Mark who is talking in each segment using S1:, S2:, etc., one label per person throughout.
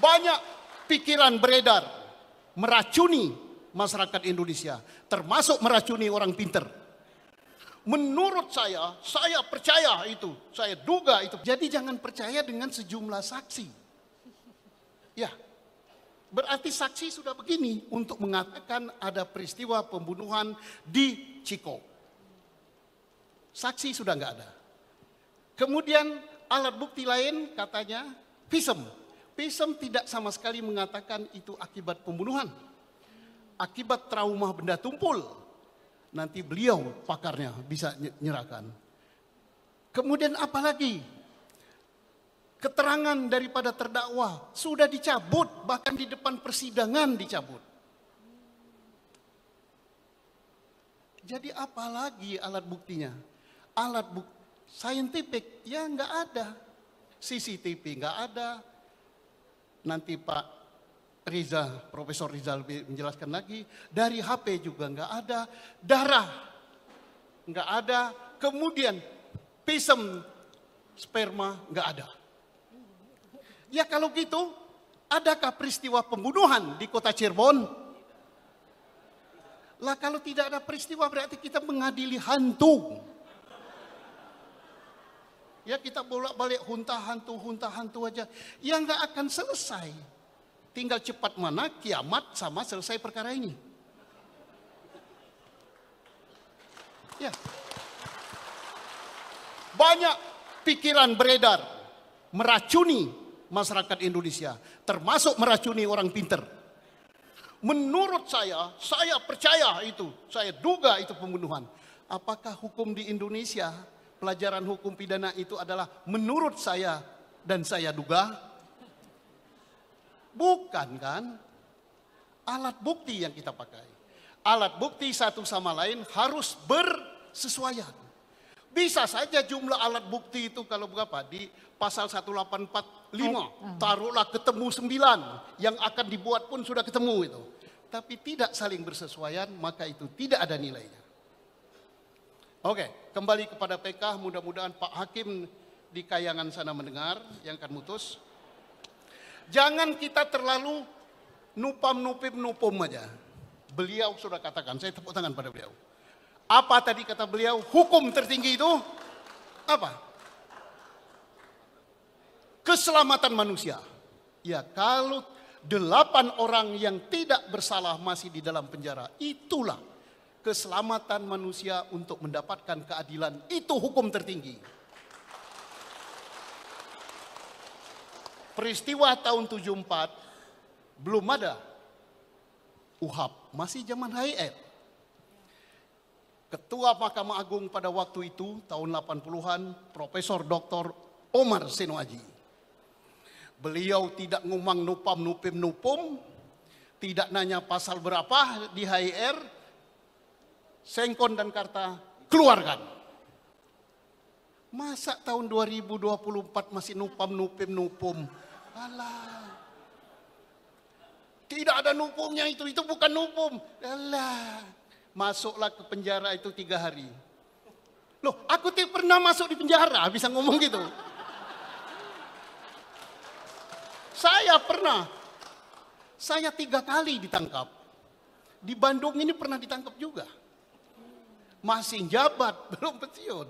S1: Banyak pikiran beredar meracuni masyarakat Indonesia, termasuk meracuni orang pinter. Menurut saya, saya percaya itu, saya duga itu. Jadi jangan percaya dengan sejumlah saksi. Ya, Berarti saksi sudah begini untuk mengatakan ada peristiwa pembunuhan di Ciko. Saksi sudah nggak ada. Kemudian alat bukti lain katanya visum. Pesem tidak sama sekali mengatakan itu akibat pembunuhan. Akibat trauma benda tumpul. Nanti beliau pakarnya bisa nyerahkan. Kemudian apalagi? Keterangan daripada terdakwa sudah dicabut bahkan di depan persidangan dicabut. Jadi apalagi alat buktinya? Alat bukti saintifik ya nggak ada. CCTV nggak ada, nanti Pak Riza, Profesor Riza lebih menjelaskan lagi, dari HP juga nggak ada, darah nggak ada, kemudian pisem sperma nggak ada. Ya kalau gitu, adakah peristiwa pembunuhan di kota Cirebon? Lah kalau tidak ada peristiwa berarti kita mengadili hantu. Ya kita bolak-balik hunta hantu, hunta hantu aja. yang nggak akan selesai. Tinggal cepat mana kiamat sama selesai perkara ini. Ya. Banyak pikiran beredar meracuni masyarakat Indonesia, termasuk meracuni orang pinter. Menurut saya, saya percaya itu, saya duga itu pembunuhan. Apakah hukum di Indonesia pelajaran hukum pidana itu adalah menurut saya dan saya duga? Bukan kan? Alat bukti yang kita pakai. Alat bukti satu sama lain harus bersesuaian. Bisa saja jumlah alat bukti itu kalau berapa? Di pasal 1845, eh, eh. taruhlah ketemu sembilan Yang akan dibuat pun sudah ketemu itu. Tapi tidak saling bersesuaian, maka itu tidak ada nilainya. Oke, kembali kepada PK, mudah-mudahan Pak Hakim di kayangan sana mendengar yang akan mutus. Jangan kita terlalu nupam nupim nupum aja. Beliau sudah katakan, saya tepuk tangan pada beliau. Apa tadi kata beliau? Hukum tertinggi itu apa? Keselamatan manusia. Ya kalau delapan orang yang tidak bersalah masih di dalam penjara, itulah keselamatan manusia untuk mendapatkan keadilan. Itu hukum tertinggi. Peristiwa tahun 74 belum ada UHAP, masih zaman HIF. Ketua Mahkamah Agung pada waktu itu tahun 80-an Profesor Dr. Omar Senoaji. Beliau tidak ngumang nupam nupim nupum, tidak nanya pasal berapa di HIR, Sengkon dan Karta keluarkan. Masa tahun 2024 masih numpam nupim nupum. Alah. Tidak ada nupumnya itu, itu bukan nupum. Alah. Masuklah ke penjara itu tiga hari. Loh, aku tidak pernah masuk di penjara, bisa ngomong gitu. Saya pernah. Saya tiga kali ditangkap. Di Bandung ini pernah ditangkap juga masih jabat, belum pensiun.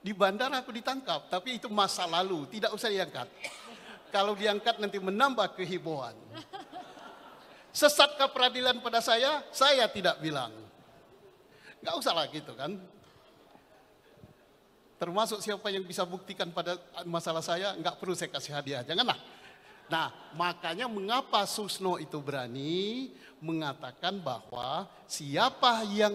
S1: Di bandara aku ditangkap, tapi itu masa lalu, tidak usah diangkat. Kalau diangkat nanti menambah sesat Sesatkah peradilan pada saya? Saya tidak bilang. Gak usah lah gitu kan. Termasuk siapa yang bisa buktikan pada masalah saya, nggak perlu saya kasih hadiah, janganlah. Nah, makanya mengapa Susno itu berani mengatakan bahwa siapa yang